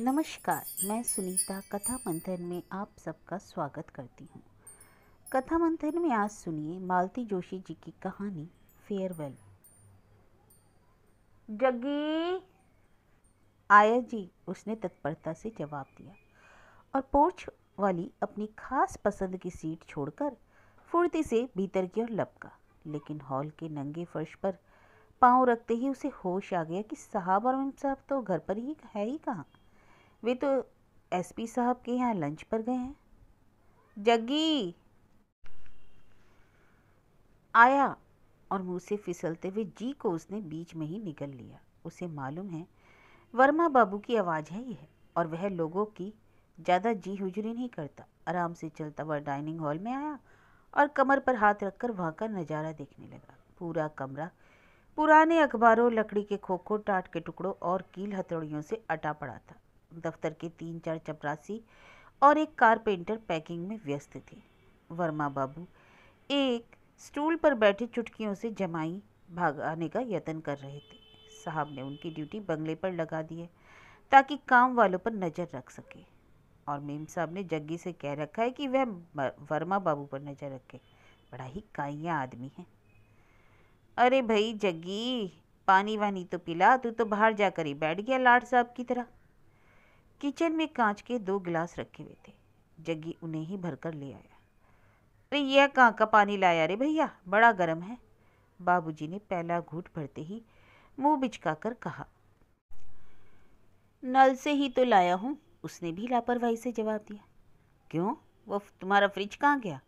नमस्कार मैं सुनीता कथा मंथन में आप सबका स्वागत करती हूँ कथा मंथन में आज सुनिए मालती जोशी जी की कहानी फेयरवेल जगी आया जी उसने तत्परता से जवाब दिया और पोर्च वाली अपनी खास पसंद की सीट छोड़कर फुर्ती से भीतर की ओर लपका लेकिन हॉल के नंगे फर्श पर पांव रखते ही उसे होश आ गया कि साहब और साहब तो घर पर ही है ही कहाँ वे तो एसपी साहब के यहाँ लंच पर गए हैं जग्गी आया और मुंह से फिसलते हुए जी को उसने बीच में ही निकल लिया उसे मालूम है वर्मा बाबू की आवाज़ है ही है और वह लोगों की ज़्यादा जी हुजरी नहीं करता आराम से चलता वह डाइनिंग हॉल में आया और कमर पर हाथ रखकर वहाँ का नज़ारा देखने लगा पूरा कमरा पुराने अखबारों लकड़ी के खोखों टाट के टुकड़ों और कील हथौड़ियों से अटा पड़ा था दफ्तर के तीन चार चपरासी और एक कारपेंटर पैकिंग में व्यस्त थे वर्मा बाबू एक स्टूल पर बैठे चुटकियों से जमाई भागाने का यत्न कर रहे थे साहब ने उनकी ड्यूटी बंगले पर लगा दी है ताकि काम वालों पर नज़र रख सके और मेम साहब ने जग्गी से कह रखा है कि वह वर्मा बाबू पर नज़र रखे बड़ा ही काइया आदमी है अरे भाई जग्गी पानी वानी तो पिला तू तो बाहर जाकर ही बैठ गया लाड साहब की तरह किचन में कांच के दो गिलास रखे हुए थे जग्गी उन्हें ही भरकर ले आया अरे यह कहाँ का पानी लाया रे भैया बड़ा गर्म है बाबूजी ने पहला घूट भरते ही मुंह बिचकाकर कहा नल से ही तो लाया हूँ उसने भी लापरवाही से जवाब दिया क्यों वो तुम्हारा फ्रिज कहाँ गया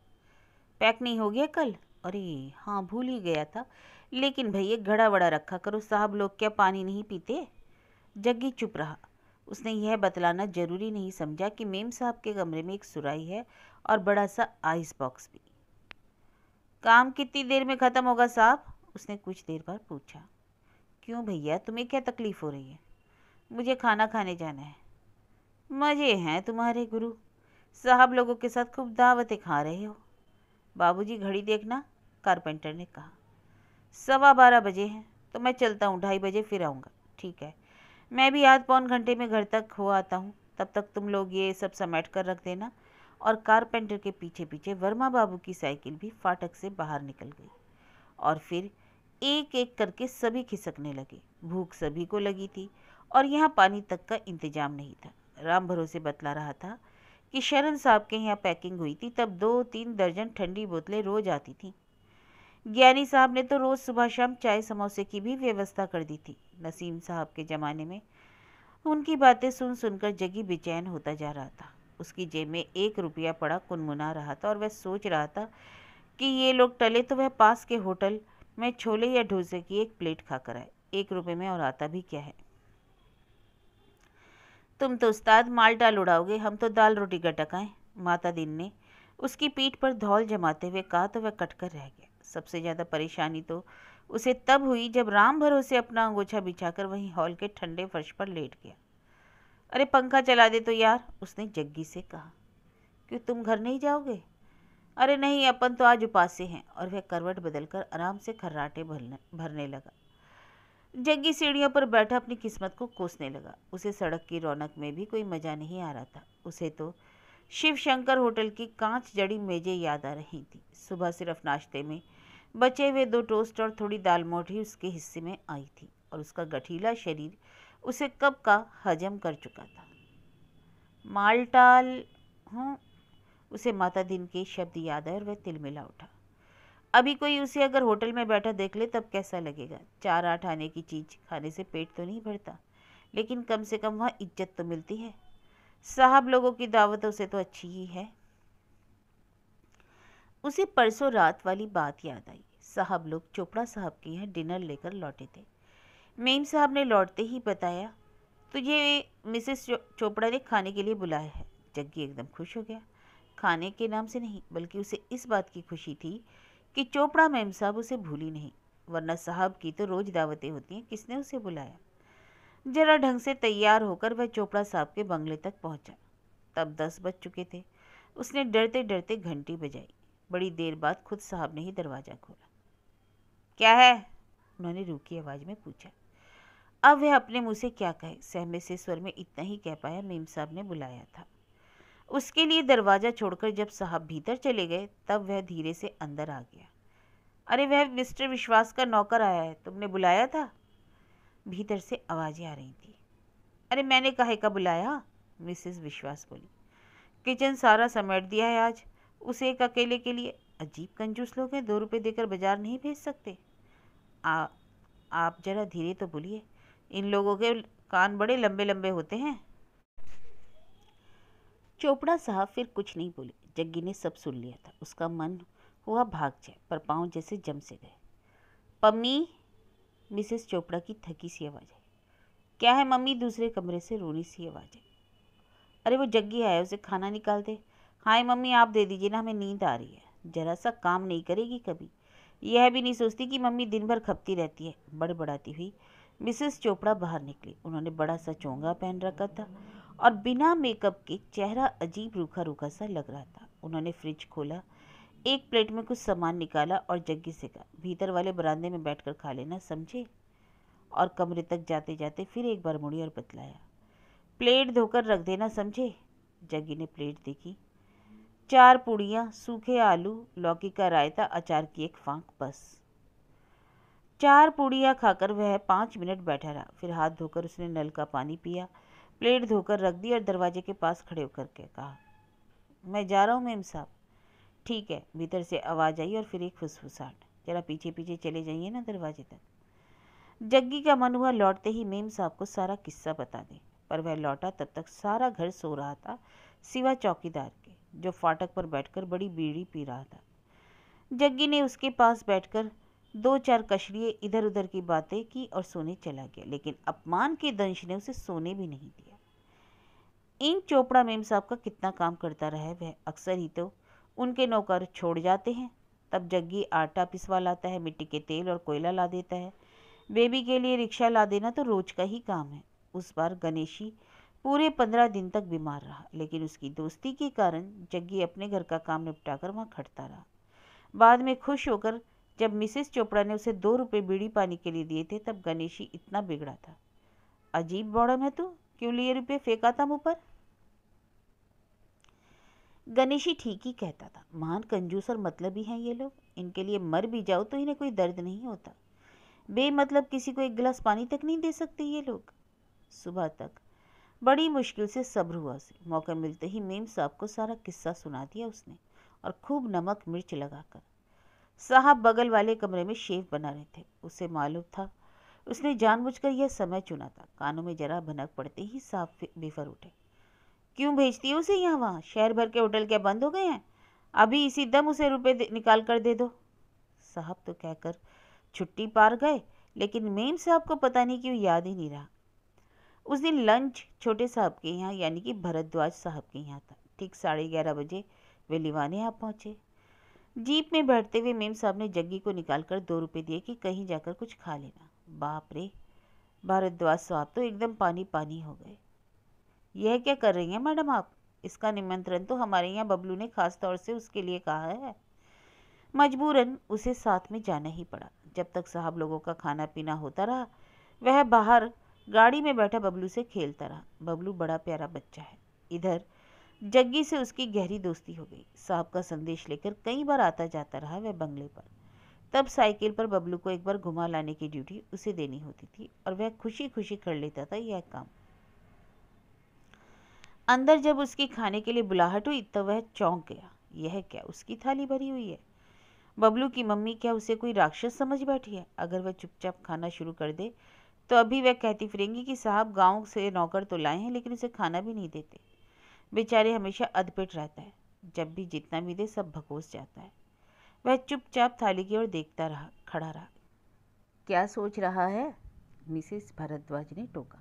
पैक नहीं हो गया कल अरे हाँ भूल ही गया था लेकिन भैया घड़ा बड़ा रखा करो साहब लोग क्या पानी नहीं पीते जग्गी चुप रहा उसने यह बतलाना ज़रूरी नहीं समझा कि मेम साहब के कमरे में एक सुराई है और बड़ा सा आइस बॉक्स भी काम कितनी देर में ख़त्म होगा साहब उसने कुछ देर बाद पूछा क्यों भैया तुम्हें क्या तकलीफ़ हो रही है मुझे खाना खाने जाना है मज़े हैं तुम्हारे गुरु साहब लोगों के साथ खूब दावतें खा रहे हो बाबूजी घड़ी देखना कारपेंटर ने कहा सवा बारह बजे हैं तो मैं चलता हूँ ढाई बजे फिर आऊँगा ठीक है मैं भी आध पौन घंटे में घर तक हो आता हूँ तब तक तुम लोग ये सब समेट कर रख देना और कारपेंटर के पीछे पीछे वर्मा बाबू की साइकिल भी फाटक से बाहर निकल गई और फिर एक एक करके सभी खिसकने लगे भूख सभी को लगी थी और यहाँ पानी तक का इंतजाम नहीं था राम भरोसे बतला रहा था कि शरण साहब के यहाँ पैकिंग हुई थी तब दो तीन दर्जन ठंडी बोतलें रोज आती थीं ज्ञानी साहब ने तो रोज़ सुबह शाम चाय समोसे की भी व्यवस्था कर दी थी नसीम साहब के ज़माने में उनकी बातें सुन सुनकर जगी बेचैन होता जा रहा था उसकी जेब में एक रुपया पड़ा कुनमुना रहा था और वह सोच रहा था कि ये लोग टले तो वह पास के होटल में छोले या डोसे की एक प्लेट खाकर आए एक रुपये में और आता भी क्या है तुम तो उस्ताद माल डाल उड़ाओगे हम तो दाल रोटी गटकाएं माता दीन ने उसकी पीठ पर धौल जमाते हुए कहा तो वह कटकर रह गया सबसे ज़्यादा परेशानी तो उसे तब हुई जब राम भरोसे अपना अंगोछा बिछाकर वहीं हॉल के ठंडे फर्श पर लेट गया अरे पंखा चला दे तो यार उसने जग्गी से कहा क्यों तुम घर नहीं जाओगे अरे नहीं अपन तो आज उपास हैं और वह करवट बदलकर आराम से खर्राटे भरने भरने लगा जग्गी सीढ़ियों पर बैठा अपनी किस्मत को कोसने लगा उसे सड़क की रौनक में भी कोई मज़ा नहीं आ रहा था उसे तो शिव शंकर होटल की कांच जड़ी मेजें याद आ रही थी सुबह सिर्फ नाश्ते में बचे हुए दो टोस्ट और थोड़ी दाल मोटी उसके हिस्से में आई थी और उसका गठीला शरीर उसे कब का हजम कर चुका था मालटाल हूँ उसे माता दिन के शब्द याद आए और वह तिलमिला उठा अभी कोई उसे अगर होटल में बैठा देख ले तब कैसा लगेगा चार आठ आने की चीज़ खाने से पेट तो नहीं भरता लेकिन कम से कम वह इज्जत तो मिलती है साहब लोगों की दावत उसे तो अच्छी ही है उसे परसों रात वाली बात याद आई साहब लोग चोपड़ा साहब के यहाँ डिनर लेकर लौटे थे मेम साहब ने लौटते ही बताया तुझे तो मिसेस चोपड़ा ने खाने के लिए बुलाया है जग्गी एकदम खुश हो गया खाने के नाम से नहीं बल्कि उसे इस बात की खुशी थी कि चोपड़ा मेम साहब उसे भूली नहीं वरना साहब की तो रोज़ दावतें होती हैं किसने उसे बुलाया जरा ढंग से तैयार होकर वह चोपड़ा साहब के बंगले तक पहुंचा। तब दस बज चुके थे उसने डरते डरते घंटी बजाई बड़ी देर बाद खुद साहब ने ही दरवाज़ा खोला क्या है उन्होंने रूखी आवाज़ में पूछा अब वह अपने मुंह से क्या कहे सहमे से स्वर में इतना ही कह पाया मेम साहब ने बुलाया था उसके लिए दरवाज़ा छोड़कर जब साहब भीतर चले गए तब वह धीरे से अंदर आ गया अरे वह मिस्टर विश्वास का नौकर आया है तुमने बुलाया था भीतर से आवाज़ें आ रही थी अरे मैंने काहे का बुलाया मिसेस विश्वास बोली किचन सारा समेट दिया है आज उसे एक अकेले के लिए अजीब कंजूस लोग हैं दो रुपये देकर बाजार नहीं भेज सकते आ, आप जरा धीरे तो बोलिए इन लोगों के कान बड़े लंबे लंबे होते हैं चोपड़ा साहब फिर कुछ नहीं बोले जग्गी ने सब सुन लिया था उसका मन हुआ भाग जाए पर पाँव जैसे जम से गए पम्मी मिसेस चोपड़ा की थकी सी आवाज़ आई क्या है मम्मी दूसरे कमरे से रोनी सी आवाज़ आई अरे वो जग्गी आया उसे खाना निकाल दे हाय मम्मी आप दे दीजिए ना हमें नींद आ रही है जरा सा काम नहीं करेगी कभी यह भी नहीं सोचती कि मम्मी दिन भर खपती रहती है बड़बड़ाती हुई मिसेस चोपड़ा बाहर निकली उन्होंने बड़ा सा चोंगा पहन रखा था और बिना मेकअप के चेहरा अजीब रूखा रूखा सा लग रहा था उन्होंने फ्रिज खोला एक प्लेट में कुछ सामान निकाला और जग्गी से कहा भीतर वाले बरामदे में बैठकर खा लेना समझे और कमरे तक जाते जाते फिर एक बार मुड़ी और बतलाया प्लेट धोकर रख देना समझे जग्गी ने प्लेट देखी चार पूड़ियाँ सूखे आलू लौकी का रायता अचार की एक फांक बस चार पूड़ियाँ खाकर वह पाँच मिनट बैठा रहा फिर हाथ धोकर उसने नल का पानी पिया प्लेट धोकर रख दी और दरवाजे के पास खड़े होकर के कहा मैं जा रहा हूँ मेम साहब ठीक है भीतर से आवाज़ आई और फिर एक फुसफुसाहट जरा पीछे पीछे चले जाइए ना दरवाजे तक जग्गी का मन हुआ लौटते ही मेम साहब को सारा किस्सा बता दें पर वह लौटा तब तक सारा घर सो रहा था सिवा चौकीदार जो फाटक पर बैठकर बड़ी बीड़ी पी रहा था जग्गी ने उसके पास बैठकर दो चार कशड़िए इधर उधर की बातें की और सोने चला गया लेकिन अपमान के दंश ने उसे सोने भी नहीं दिया इन चोपड़ा मेम साहब का कितना काम करता रहा वह अक्सर ही तो उनके नौकर छोड़ जाते हैं तब जग्गी आटा पिसवा लाता है मिट्टी के तेल और कोयला ला देता है बेबी के लिए रिक्शा ला देना तो रोज का ही काम है उस बार गणेशी पूरे पंद्रह दिन तक बीमार रहा लेकिन उसकी दोस्ती के कारण जग्गी अपने घर का काम निपटाकर वहाँ खटता रहा बाद में खुश होकर जब मिसेस चोपड़ा ने उसे दो रुपये बीड़ी पानी के लिए दिए थे तब गणेशी इतना बिगड़ा था अजीब बॉडम है तू क्यों लिए रुपये फेंका था मुँह पर गणेशी ठीक ही कहता था महान कंजूस और मतलब ही हैं ये लोग इनके लिए मर भी जाओ तो इन्हें कोई दर्द नहीं होता बेमतलब किसी को एक गिलास पानी तक नहीं दे सकते ये लोग सुबह तक बड़ी मुश्किल से सब्र हुआ उसे मौका मिलते ही मेम साहब को सारा किस्सा सुना दिया उसने और खूब नमक मिर्च लगाकर साहब बगल वाले कमरे में शेफ बना रहे थे उसे मालूम था उसने जानबूझकर यह समय चुना था कानों में जरा भनक पड़ते ही साहब बेफर उठे क्यों भेजती है उसे यहाँ वहाँ शहर भर के होटल क्या बंद हो गए हैं अभी इसी दम उसे रुपए निकाल कर दे दो साहब तो कहकर छुट्टी पार गए लेकिन मेम साहब को पता नहीं क्यों याद ही नहीं रहा उस दिन लंच छोटे साहब के यहाँ यानी कि भरद्वाज साहब के यहाँ था ठीक साढ़े ग्यारह बजे वे लिवाने आ पहुँचे जीप में बैठते हुए मेम साहब ने जग्गी को निकाल कर दो रुपये दिए कि कहीं जाकर कुछ खा लेना बाप रे भारद्वाज साहब तो एकदम पानी पानी हो गए यह क्या कर रही हैं मैडम आप इसका निमंत्रण तो हमारे यहाँ बबलू ने खास तौर से उसके लिए कहा है मजबूरन उसे साथ में जाना ही पड़ा जब तक साहब लोगों का खाना पीना होता रहा वह बाहर गाड़ी में बैठा बबलू से खेलता रहा बबलू बड़ा प्यारा बच्चा है इधर जग्गी से उसकी गहरी दोस्ती हो गई साहब का संदेश लेकर कई बार आता जाता रहा वह बंगले पर तब साइकिल पर बबलू को एक बार घुमा लाने की ड्यूटी उसे देनी होती थी और वह खुशी खुशी कर लेता था यह काम अंदर जब उसकी खाने के लिए बुलाहट हुई तब तो वह चौंक गया यह क्या उसकी थाली भरी हुई है बबलू की मम्मी क्या उसे कोई राक्षस समझ बैठी है अगर वह चुपचाप खाना शुरू कर दे तो अभी वह कहती फिरेंगी कि साहब गांव से नौकर तो लाए हैं लेकिन उसे खाना भी नहीं देते बेचारे हमेशा अधपेट रहता है जब भी जितना भी दे सब भकोस जाता है वह चुपचाप थाली की ओर देखता रहा खड़ा रहा क्या सोच रहा है मिसेस भरद्वाज ने टोका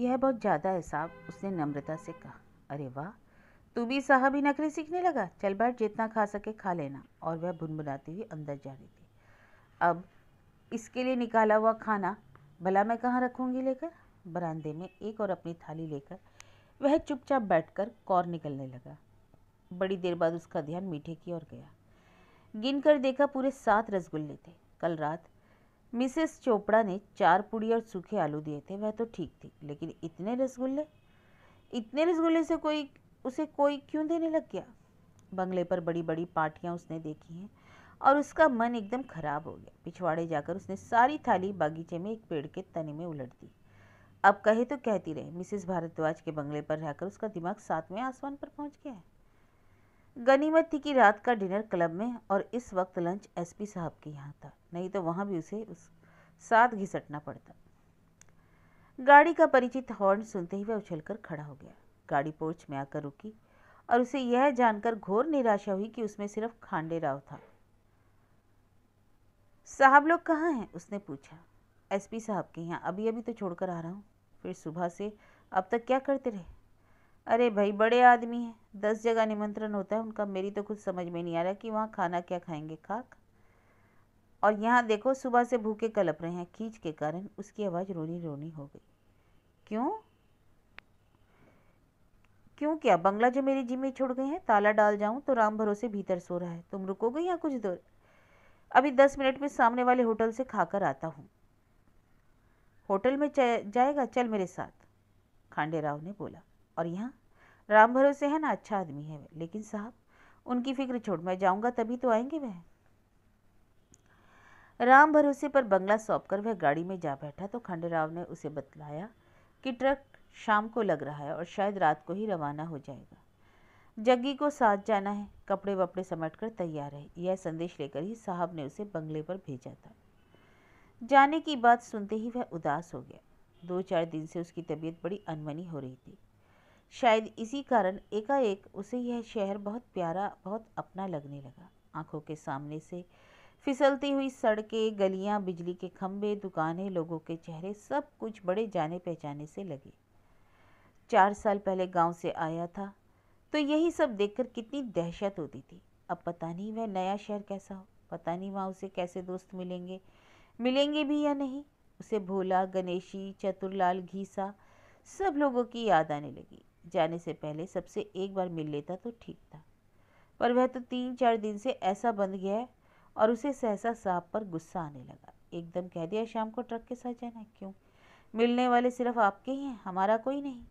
यह बहुत ज़्यादा है साहब उसने नम्रता से कहा अरे वाह तू भी साहब ही नखरे सीखने लगा चल बैठ जितना खा सके खा लेना और वह भुनभुनाती हुई अंदर जा रही थी अब इसके लिए निकाला हुआ खाना भला मैं कहाँ रखूँगी लेकर बरामदे में एक और अपनी थाली लेकर वह चुपचाप बैठकर कौर निकलने लगा बड़ी देर बाद उसका ध्यान मीठे की ओर गया गिन कर देखा पूरे सात रसगुल्ले थे कल रात मिसेस चोपड़ा ने चार पूड़ी और सूखे आलू दिए थे वह तो ठीक थी लेकिन इतने रसगुल्ले इतने रसगुल्ले से कोई उसे कोई क्यों देने लग गया बंगले पर बड़ी बड़ी पार्टियाँ उसने देखी हैं और उसका मन एकदम खराब हो गया पिछवाड़े जाकर उसने सारी थाली बागीचे में एक पेड़ के तने में उलट दी अब कहे तो कहती रहे मिसेस भारद्वाज के बंगले पर रहकर उसका दिमाग सातवें आसमान पर पहुंच गया है गनीमत थी कि रात का डिनर क्लब में और इस वक्त लंच एसपी साहब के यहाँ था नहीं तो वहाँ भी उसे उस साथ घिसटना पड़ता गाड़ी का परिचित हॉर्न सुनते ही वह उछलकर खड़ा हो गया गाड़ी पोर्च में आकर रुकी और उसे यह जानकर घोर निराशा हुई कि उसमें सिर्फ खांडे राव था साहब लोग कहाँ हैं उसने पूछा एसपी साहब के यहाँ अभी अभी तो छोड़कर आ रहा हूँ फिर सुबह से अब तक क्या करते रहे अरे भाई बड़े आदमी हैं दस जगह निमंत्रण होता है उनका मेरी तो कुछ समझ में नहीं आ रहा कि वहाँ खाना क्या खाएंगे खाक और यहाँ देखो सुबह से भूखे कलप रहे हैं खींच के कारण उसकी आवाज़ रोनी रोनी हो गई क्यों क्यों क्या बंगला जो मेरी जिम में छोड़ गए हैं ताला डाल जाऊं तो राम भरोसे भीतर सो रहा है तुम रुकोगे यहाँ कुछ दो अभी दस मिनट में सामने वाले होटल से खाकर आता हूँ होटल में जाएगा चल मेरे साथ खांडे राव ने बोला और यहाँ राम भरोसे है ना अच्छा आदमी है वह लेकिन साहब उनकी फिक्र छोड़ मैं जाऊँगा तभी तो आएंगे वह राम भरोसे पर बंगला सौंप कर वह गाड़ी में जा बैठा तो राव ने उसे बतलाया कि ट्रक शाम को लग रहा है और शायद रात को ही रवाना हो जाएगा जग्गी को साथ जाना है कपड़े वपड़े समेट कर तैयार है यह संदेश लेकर ही साहब ने उसे बंगले पर भेजा था जाने की बात सुनते ही वह उदास हो गया दो चार दिन से उसकी तबीयत बड़ी अनमनी हो रही थी शायद इसी कारण एकाएक उसे यह शहर बहुत प्यारा बहुत अपना लगने लगा आंखों के सामने से फिसलती हुई सड़कें गलियां बिजली के खंभे दुकानें लोगों के चेहरे सब कुछ बड़े जाने पहचाने से लगे चार साल पहले गांव से आया था तो यही सब देखकर कितनी दहशत होती थी अब पता नहीं वह नया शहर कैसा हो पता नहीं वहाँ उसे कैसे दोस्त मिलेंगे मिलेंगे भी या नहीं उसे भोला गणेशी चतुरलाल घीसा सब लोगों की याद आने लगी जाने से पहले सबसे एक बार मिल लेता तो ठीक था पर वह तो तीन चार दिन से ऐसा बंद गया है और उसे सहसा साहब पर गुस्सा आने लगा एकदम कह दिया शाम को ट्रक के साथ जाना क्यों मिलने वाले सिर्फ आपके ही हैं हमारा कोई नहीं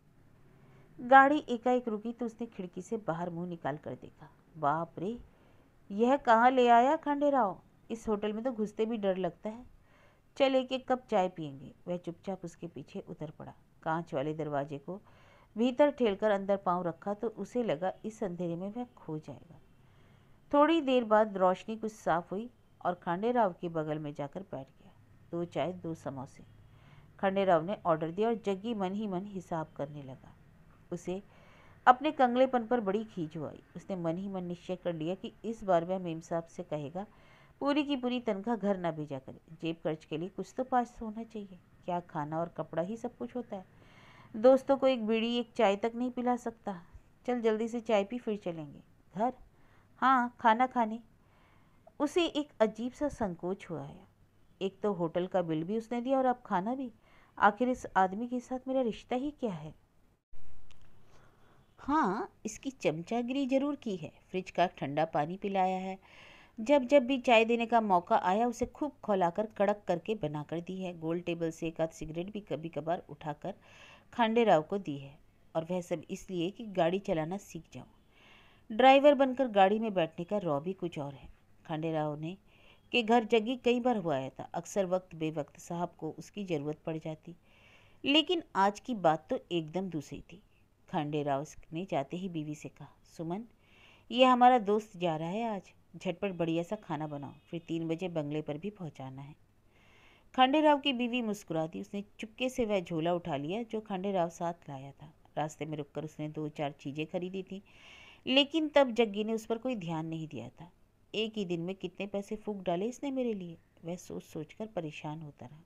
गाड़ी एकाएक रुकी तो उसने खिड़की से बाहर मुंह निकाल कर देखा बाप रे यह कहाँ ले आया खंडेराव इस होटल में तो घुसते भी डर लगता है चल एक एक कप चाय पियेंगे वह चुपचाप उसके पीछे उतर पड़ा कांच वाले दरवाजे को भीतर ठेलकर अंदर पांव रखा तो उसे लगा इस अंधेरे में वह खो जाएगा थोड़ी देर बाद रोशनी कुछ साफ हुई और खंडेराव के बगल में जाकर बैठ गया दो चाय दो समोसे खंडेराव ने ऑर्डर दिया और जग्गी मन ही मन हिसाब करने लगा उसे अपने कंगलेपन पर बड़ी खींच हुआई उसने मन ही मन निश्चय कर लिया कि इस बार वह मेम साहब से कहेगा पूरी की पूरी तनख्वाह घर ना भेजा करे जेब खर्च के लिए कुछ तो पास होना चाहिए क्या खाना और कपड़ा ही सब कुछ होता है दोस्तों को एक बीड़ी एक चाय तक नहीं पिला सकता चल जल्दी से चाय पी फिर चलेंगे घर हाँ खाना खाने उसे एक अजीब सा संकोच हुआ है एक तो होटल का बिल भी उसने दिया और अब खाना भी आखिर इस आदमी के साथ मेरा रिश्ता ही क्या है हाँ इसकी चमचागिरी जरूर की है फ्रिज का ठंडा पानी पिलाया है जब जब भी चाय देने का मौका आया उसे खूब खौलाकर कड़क करके बना कर दी है गोल टेबल से एक आध सिगरेट भी कभी कभार उठाकर खांडे राव को दी है और वह सब इसलिए कि गाड़ी चलाना सीख जाऊँ ड्राइवर बनकर गाड़ी में बैठने का रॉ भी कुछ और है खांडे राव ने के घर जगी कई बार हुआ था अक्सर वक्त बेवक्त साहब को उसकी ज़रूरत पड़ जाती लेकिन आज की बात तो एकदम दूसरी थी खांडेराव ने जाते ही बीवी से कहा सुमन ये हमारा दोस्त जा रहा है आज झटपट बढ़िया सा खाना बनाओ फिर तीन बजे बंगले पर भी पहुंचाना है खांडेराव की बीवी मुस्कुरा दी उसने चुपके से वह झोला उठा लिया जो खांडेराव साथ लाया था रास्ते में रुककर उसने दो चार चीज़ें खरीदी थी लेकिन तब जग्गी ने उस पर कोई ध्यान नहीं दिया था एक ही दिन में कितने पैसे फूक डाले इसने मेरे लिए वह सोच सोच कर परेशान होता रहा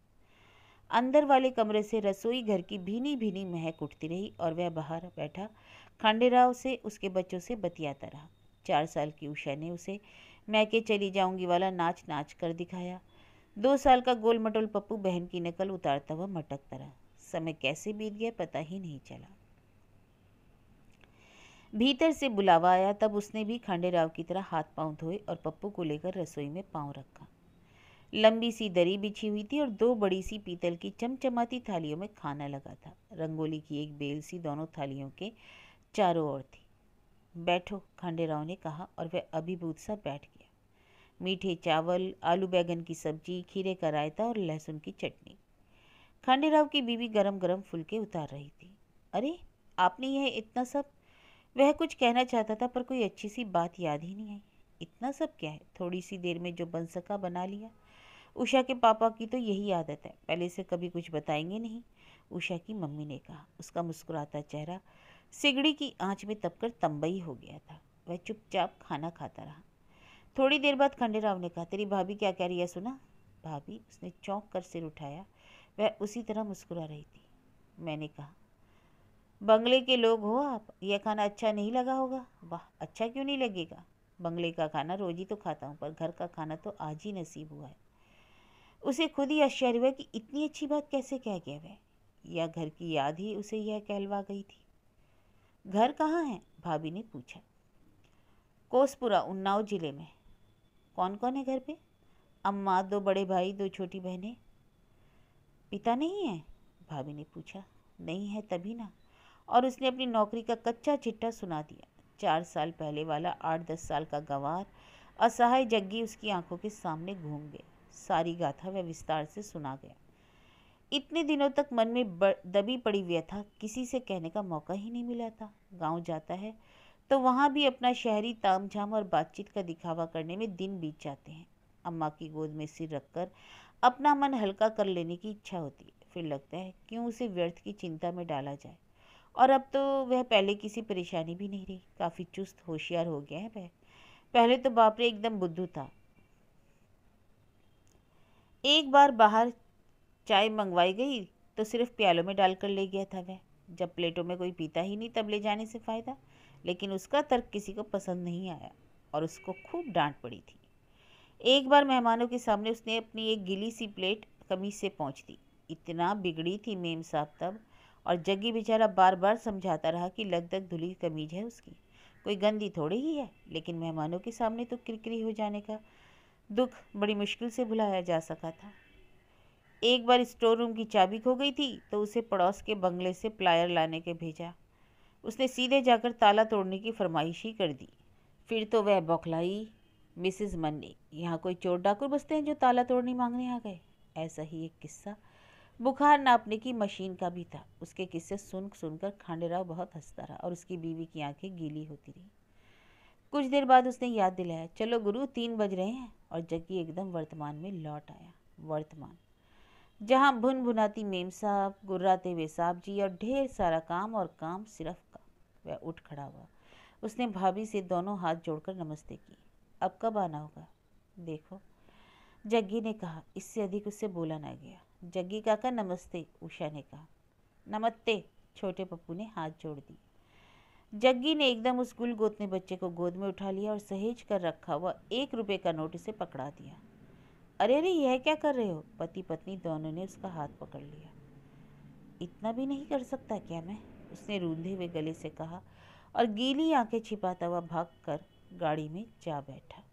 अंदर वाले कमरे से रसोई घर की भीनी भीनी महक उठती रही और वह बाहर बैठा खांडेराव से उसके बच्चों से बतियाता रहा चार साल की उषा ने उसे मैके चली जाऊंगी वाला नाच नाच कर दिखाया दो साल का गोल मटोल पप्पू बहन की नकल उतारता हुआ मटकता रहा समय कैसे बीत गया पता ही नहीं चला भीतर से बुलावा आया तब उसने भी खांडेराव की तरह हाथ पांव धोए और पप्पू को लेकर रसोई में पांव रखा लंबी सी दरी बिछी हुई थी और दो बड़ी सी पीतल की चमचमाती थालियों में खाना लगा था रंगोली की एक बेल सी दोनों थालियों के चारों ओर थी बैठो खांडेराव ने कहा और वह अभिभूत सा बैठ गया मीठे चावल आलू बैगन की सब्जी खीरे का रायता और लहसुन की चटनी खांडेराव की बीवी गरम गरम फुलके उतार रही थी अरे आपने यह इतना सब वह कुछ कहना चाहता था पर कोई अच्छी सी बात याद ही नहीं आई इतना सब क्या है थोड़ी सी देर में जो बन सका बना लिया उषा के पापा की तो यही आदत है पहले से कभी कुछ बताएंगे नहीं उषा की मम्मी ने कहा उसका मुस्कुराता चेहरा सिगड़ी की आंच में तपकर तंबई हो गया था वह चुपचाप खाना खाता रहा थोड़ी देर बाद खंडेराव ने कहा तेरी भाभी क्या कह रही है सुना भाभी उसने चौंक कर सिर उठाया वह उसी तरह मुस्कुरा रही थी मैंने कहा बंगले के लोग हो आप यह खाना अच्छा नहीं लगा होगा वाह अच्छा क्यों नहीं लगेगा बंगले का खाना रोज ही तो खाता हूँ पर घर का खाना तो आज ही नसीब हुआ है उसे खुद ही आश्चर्य हुआ कि इतनी अच्छी बात कैसे कह गया वह या घर की याद ही उसे यह कहलवा गई थी घर कहाँ है भाभी ने पूछा कोसपुरा उन्नाव जिले में कौन कौन है घर पे अम्मा दो बड़े भाई दो छोटी बहनें पिता नहीं है भाभी ने पूछा नहीं है तभी ना और उसने अपनी नौकरी का कच्चा चिट्ठा सुना दिया चार साल पहले वाला आठ दस साल का गंवार असहाय जग्गी उसकी आंखों के सामने घूम गया सारी गाथा वह विस्तार से सुना गया इतने दिनों तक मन में दबी पड़ी व्यथा किसी से कहने का मौका ही नहीं मिला था गांव जाता है तो वहां भी अपना शहरी तामझाम और बातचीत का दिखावा करने में दिन बीत जाते हैं अम्मा की गोद में सिर रखकर अपना मन हल्का कर लेने की इच्छा होती है फिर लगता है क्यों उसे व्यर्थ की चिंता में डाला जाए और अब तो वह पहले किसी परेशानी भी नहीं रही काफ़ी चुस्त होशियार हो गया है वह पहले तो बाप रे एकदम बुद्धू था एक बार बाहर चाय मंगवाई गई तो सिर्फ प्यालों में डालकर ले गया था वह जब प्लेटों में कोई पीता ही नहीं तब ले जाने से फ़ायदा लेकिन उसका तर्क किसी को पसंद नहीं आया और उसको खूब डांट पड़ी थी एक बार मेहमानों के सामने उसने अपनी एक गिली सी प्लेट कमीज से पहुँच दी इतना बिगड़ी थी मेम साहब तब और जग्गी बेचारा बार बार समझाता रहा कि लग दग धुली कमीज है उसकी कोई गंदी थोड़ी ही है लेकिन मेहमानों के सामने तो किरकिरी हो जाने का दुख बड़ी मुश्किल से भुलाया जा सका था एक बार स्टोर रूम की चाबी खो गई थी तो उसे पड़ोस के बंगले से प्लायर लाने के भेजा उसने सीधे जाकर ताला तोड़ने की फरमाइश ही कर दी फिर तो वह बौखलाई मिसिज मन्नी यहाँ कोई चोर डाकुर बसते हैं जो ताला तोड़ने मांगने आ गए ऐसा ही एक किस्सा बुखार नापने की मशीन का भी था उसके किस्से सुन सुनकर खांडेराव बहुत हंसता रहा और उसकी बीवी की आंखें गीली होती रही कुछ देर बाद उसने याद दिलाया चलो गुरु तीन बज रहे हैं और जग्गी एकदम वर्तमान में लौट आया वर्तमान जहाँ भुन भुनाती मेम साहब गुर्राते हुए साहब जी और ढेर सारा काम और काम सिर्फ का वह उठ खड़ा हुआ उसने भाभी से दोनों हाथ जोड़कर नमस्ते की अब कब आना होगा देखो जग्गी ने कहा इससे अधिक उससे बोला ना गया जग्गी काका नमस्ते उषा ने कहा नमस्ते छोटे पप्पू ने हाथ जोड़ दिए जग्गी ने एकदम उस गुल गोतने बच्चे को गोद में उठा लिया और सहेज कर रखा हुआ एक रुपये का नोट उसे पकड़ा दिया अरे अरे यह क्या कर रहे हो पति पत्नी दोनों ने उसका हाथ पकड़ लिया इतना भी नहीं कर सकता क्या मैं उसने रूंधे हुए गले से कहा और गीली आंखें छिपाता हुआ भाग कर गाड़ी में जा बैठा